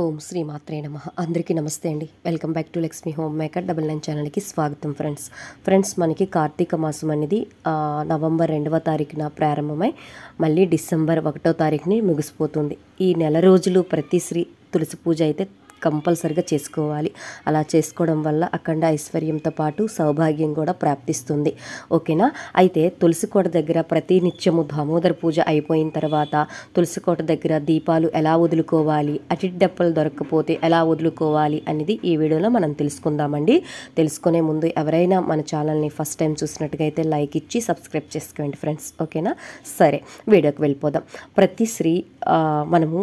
ఓం శ్రీ మాత్రే నమ అందరికీ నమస్తే అండి welcome back to Lakshmi home maker double nine ఛానల్కి స్వాగతం ఫ్రెండ్స్ ఫ్రెండ్స్ మనకి కార్తీక మాసం అనేది నవంబర్ రెండవ తారీఖున ప్రారంభమై మళ్ళీ డిసెంబర్ ఒకటో తారీఖుని ముగిసిపోతుంది ఈ నెల రోజులు ప్రతి శ్రీ తులసి పూజ అయితే కంపల్సరిగా చేసుకోవాలి అలా చేసుకోవడం వల్ల అఖండ ఐశ్వర్యంతో పాటు సౌభాగ్యం కూడా ప్రాప్తిస్తుంది ఓకేనా అయితే తులసికోట దగ్గర ప్రతి నిత్యము దామోదర పూజ అయిపోయిన తర్వాత తులసికోట దగ్గర దీపాలు ఎలా వదులుకోవాలి అటిటి డెప్పలు దొరకకపోతే ఎలా వదులుకోవాలి అనేది ఈ వీడియోలో మనం తెలుసుకుందామండి తెలుసుకునే ముందు ఎవరైనా మన ఛానల్ని ఫస్ట్ టైం చూసినట్టుగైతే లైక్ ఇచ్చి సబ్స్క్రైబ్ చేసుకోండి ఫ్రెండ్స్ ఓకేనా సరే వీడియోకి వెళ్ళిపోదాం ప్రతి స్త్రీ మనము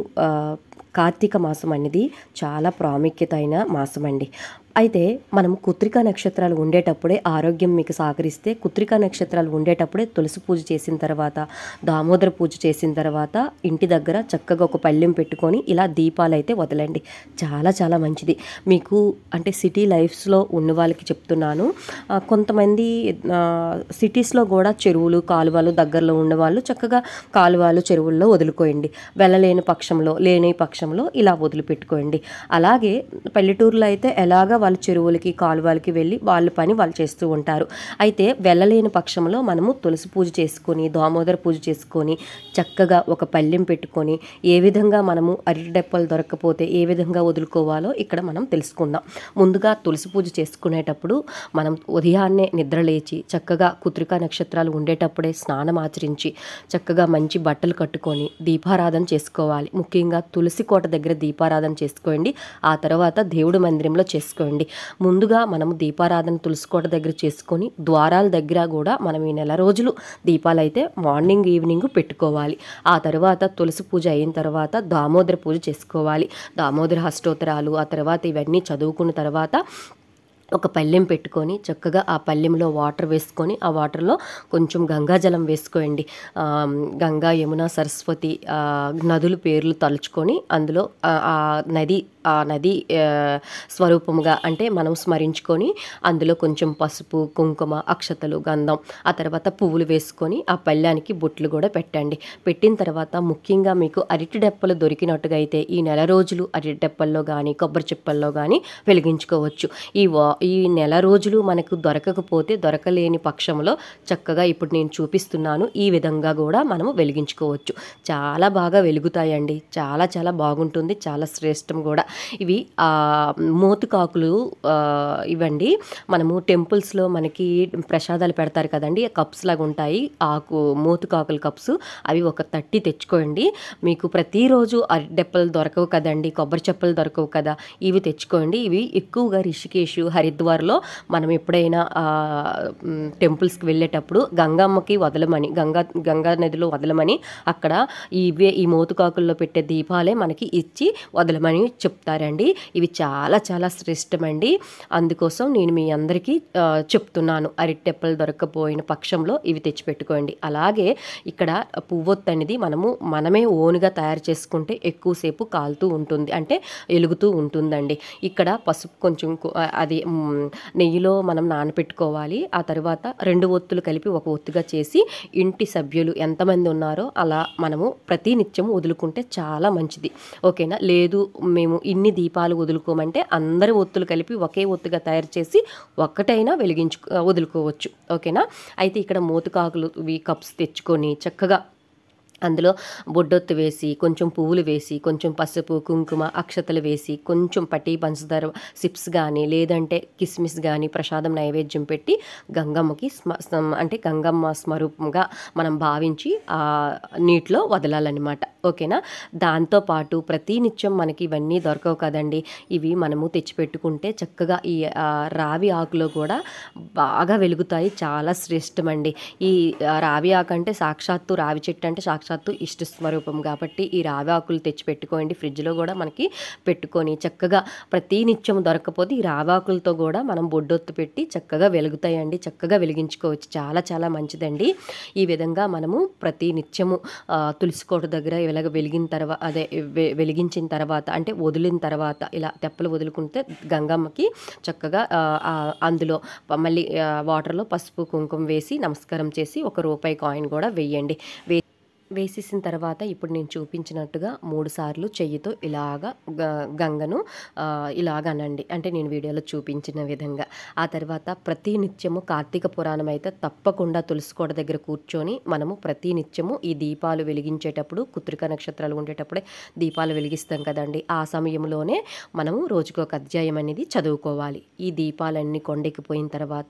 కార్తీక మాసం అనేది చాలా ప్రాముఖ్యత అయిన మాసం అండి అయితే మనం కుత్రికా నక్షత్రాలు ఉండేటప్పుడే ఆరోగ్యం మీకు సహకరిస్తే కుత్రికా నక్షత్రాలు ఉండేటప్పుడే తులసి పూజ చేసిన తర్వాత దామోదర పూజ చేసిన తర్వాత ఇంటి దగ్గర చక్కగా ఒక పళ్ళెం పెట్టుకొని ఇలా దీపాలు అయితే వదలండి చాలా చాలా మంచిది మీకు అంటే సిటీ లైఫ్స్లో ఉన్న వాళ్ళకి చెప్తున్నాను కొంతమంది సిటీస్లో కూడా చెరువులు కాలువలు దగ్గరలో ఉన్నవాళ్ళు చక్కగా కాలువలు చెరువుల్లో వదులుకోయండి వెళ్ళలేని పక్షంలో లేని పక్షంలో ఇలా వదిలిపెట్టుకోండి అలాగే పల్లెటూరులో అయితే ఎలాగ వాళ్ళు చెరువులకి కాలువలకి వెళ్ళి వాళ్ళ పని వాళ్ళు చేస్తూ ఉంటారు అయితే వెళ్ళలేని పక్షంలో మనము తులసి పూజ చేసుకొని దామోదర పూజ చేసుకొని చక్కగా ఒక పళ్ళెం పెట్టుకొని ఏ విధంగా మనము అరటి డెప్పలు దొరకకపోతే ఏ విధంగా వదులుకోవాలో ఇక్కడ మనం తెలుసుకుందాం ముందుగా తులసి పూజ చేసుకునేటప్పుడు మనం ఉదయాన్నే నిద్రలేచి చక్కగా కుత్రికా నక్షత్రాలు ఉండేటప్పుడే స్నానం ఆచరించి చక్కగా మంచి బట్టలు కట్టుకొని దీపారాధన చేసుకోవాలి ముఖ్యంగా తులసి కోట దగ్గర దీపారాధన చేసుకోండి ఆ తర్వాత దేవుడు మందిరంలో చేసుకోండి చేసుకోండి ముందుగా మనము దీపారాధన తులసికోట దగ్గర చేసుకొని ద్వారాల దగ్గర కూడా మనం ఈ నెల రోజులు దీపాలు అయితే మార్నింగ్ ఈవినింగ్ పెట్టుకోవాలి ఆ తర్వాత తులసి పూజ అయిన తర్వాత దామోదర పూజ చేసుకోవాలి దామోదర హస్తోత్తరాలు ఆ తర్వాత ఇవన్నీ చదువుకున్న తర్వాత ఒక పళ్ళెం పెట్టుకొని చక్కగా ఆ పల్లెంలో వాటర్ వేసుకొని ఆ వాటర్లో కొంచెం గంగాజలం వేసుకోండి గంగా యమున సరస్వతి నదులు పేర్లు తలుచుకొని అందులో ఆ నది ఆ నది స్వరూపముగా అంటే మనం స్మరించుకొని అందులో కొంచెం పసుపు కుంకుమ అక్షతలు గంధం ఆ తర్వాత పువ్వులు వేసుకొని ఆ పళ్ళానికి బొట్లు కూడా పెట్టండి పెట్టిన తర్వాత ముఖ్యంగా మీకు అరటి డెప్పలు దొరికినట్టుగా అయితే ఈ నెల రోజులు అరటి డెప్పల్లో కానీ కొబ్బరి చిప్పల్లో కానీ వెలిగించుకోవచ్చు ఈ ఈ నెల రోజులు మనకు దొరకకపోతే దొరకలేని పక్షంలో చక్కగా ఇప్పుడు నేను చూపిస్తున్నాను ఈ విధంగా కూడా మనము వెలిగించుకోవచ్చు చాలా బాగా వెలుగుతాయండి చాలా చాలా బాగుంటుంది చాలా శ్రేష్టం కూడా ఇవి మూతుకాకులు ఇవండి మనము టెంపుల్స్లో మనకి ప్రసాదాలు పెడతారు కదండి కప్స్ లాగా ఉంటాయి ఆకు మోతుకాకుల కప్స్ అవి ఒక తట్టి తెచ్చుకోండి మీకు ప్రతిరోజు అరిడెప్పలు దొరకవు కదండి కొబ్బరి చెప్పలు దొరకవు కదా ఇవి తెచ్చుకోండి ఇవి ఎక్కువగా రిషికేషు హరి హరిద్వార్లో మనం ఎప్పుడైనా టెంపుల్స్కి వెళ్ళేటప్పుడు గంగమ్మకి వదలమని గంగా గంగా నదిలో వదలమని అక్కడ ఇవే ఈ మోతుకాకుల్లో పెట్టే దీపాలే మనకి ఇచ్చి వదలమని చెప్తారండి ఇవి చాలా చాలా శ్రేష్టమండి అందుకోసం నేను మీ అందరికీ చెప్తున్నాను అరిటెప్పలు దొరకపోయిన పక్షంలో ఇవి తెచ్చిపెట్టుకోండి అలాగే ఇక్కడ పువ్వొత్తు అనేది మనము మనమే ఓన్గా తయారు చేసుకుంటే ఎక్కువసేపు కాలుతూ ఉంటుంది అంటే ఎలుగుతూ ఉంటుందండి ఇక్కడ పసుపు కొంచెం అది నెయ్యిలో మనం నానపెట్టుకోవాలి ఆ తర్వాత రెండు ఒత్తులు కలిపి ఒక ఒత్తుగా చేసి ఇంటి సభ్యులు ఎంతమంది ఉన్నారో అలా మనము ప్రతి నిత్యం వదులుకుంటే చాలా మంచిది ఓకేనా లేదు మేము ఇన్ని దీపాలు వదులుకోమంటే అందరి ఒత్తులు కలిపి ఒకే ఒత్తుగా తయారు చేసి ఒక్కటైనా వెలిగించు వదులుకోవచ్చు ఓకేనా అయితే ఇక్కడ మూతకాకులు ఇవి కప్స్ తెచ్చుకొని చక్కగా అందులో బొడ్డొత్తు వేసి కొంచెం పువ్వులు వేసి కొంచెం పసుపు కుంకుమ అక్షతలు వేసి కొంచెం పటి పంచదార సిప్స్ కానీ లేదంటే కిస్మిస్ కానీ ప్రసాదం నైవేద్యం పెట్టి గంగమ్మకి అంటే గంగమ్మ స్వరూపంగా మనం భావించి ఆ నీటిలో వదలాలన్నమాట ఓకేనా దాంతోపాటు ప్రతి నిత్యం మనకి ఇవన్నీ దొరకవు కదండి ఇవి మనము తెచ్చిపెట్టుకుంటే చక్కగా ఈ రావి ఆకులో కూడా బాగా వెలుగుతాయి చాలా శ్రేష్టమండి ఈ రావి ఆకు అంటే సాక్షాత్తు రావి చెట్టు అంటే సాక్షాత్ సాక్షాత్తు ఇష్ట స్వరూపం కాబట్టి ఈ రావి ఆకులు తెచ్చి పెట్టుకోండి ఫ్రిడ్జ్లో కూడా మనకి పెట్టుకొని చక్కగా ప్రతి నిత్యం దొరకపోతే ఈ రావాకులతో కూడా మనం బొడ్డొత్తు పెట్టి చక్కగా వెలుగుతాయండి చక్కగా వెలిగించుకోవచ్చు చాలా చాలా మంచిదండి ఈ విధంగా మనము ప్రతి నిత్యము తులసి కోట దగ్గర ఇలాగ వెలిగిన తర్వాత అదే వెలిగించిన తర్వాత అంటే వదిలిన తర్వాత ఇలా తెప్పలు వదులుకుంటే గంగమ్మకి చక్కగా అందులో మళ్ళీ వాటర్లో పసుపు కుంకుమ వేసి నమస్కారం చేసి ఒక రూపాయి కాయిన్ కూడా వేయండి వే వేసేసిన తర్వాత ఇప్పుడు నేను చూపించినట్టుగా మూడు సార్లు చెయ్యితో ఇలాగ గంగను ఇలాగ అనండి అంటే నేను వీడియోలో చూపించిన విధంగా ఆ తర్వాత ప్రతి నిత్యము కార్తీక పురాణం అయితే తప్పకుండా తులసికోట దగ్గర కూర్చొని మనము ప్రతి నిత్యము ఈ దీపాలు వెలిగించేటప్పుడు కుత్రిక నక్షత్రాలు ఉండేటప్పుడే దీపాలు వెలిగిస్తాం కదండి ఆ సమయంలోనే మనము రోజుకు ఒక అధ్యాయం అనేది చదువుకోవాలి ఈ దీపాలన్నీ కొండెక్కిపోయిన తర్వాత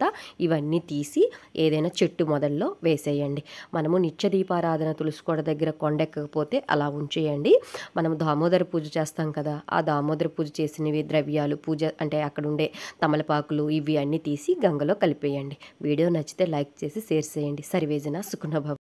ఇవన్నీ తీసి ఏదైనా చెట్టు మొదల్లో వేసేయండి మనము నిత్య దీపారాధన తులుసుకో కోట దగ్గర కొండెక్కకపోతే అలా ఉంచేయండి మనం దామోదర పూజ చేస్తాం కదా ఆ దామోదర పూజ చేసినవి ద్రవ్యాలు పూజ అంటే అక్కడ ఉండే తమలపాకులు ఇవి అన్నీ తీసి గంగలో కలిపేయండి వీడియో నచ్చితే లైక్ చేసి షేర్ చేయండి సరివేజన సుకునభవ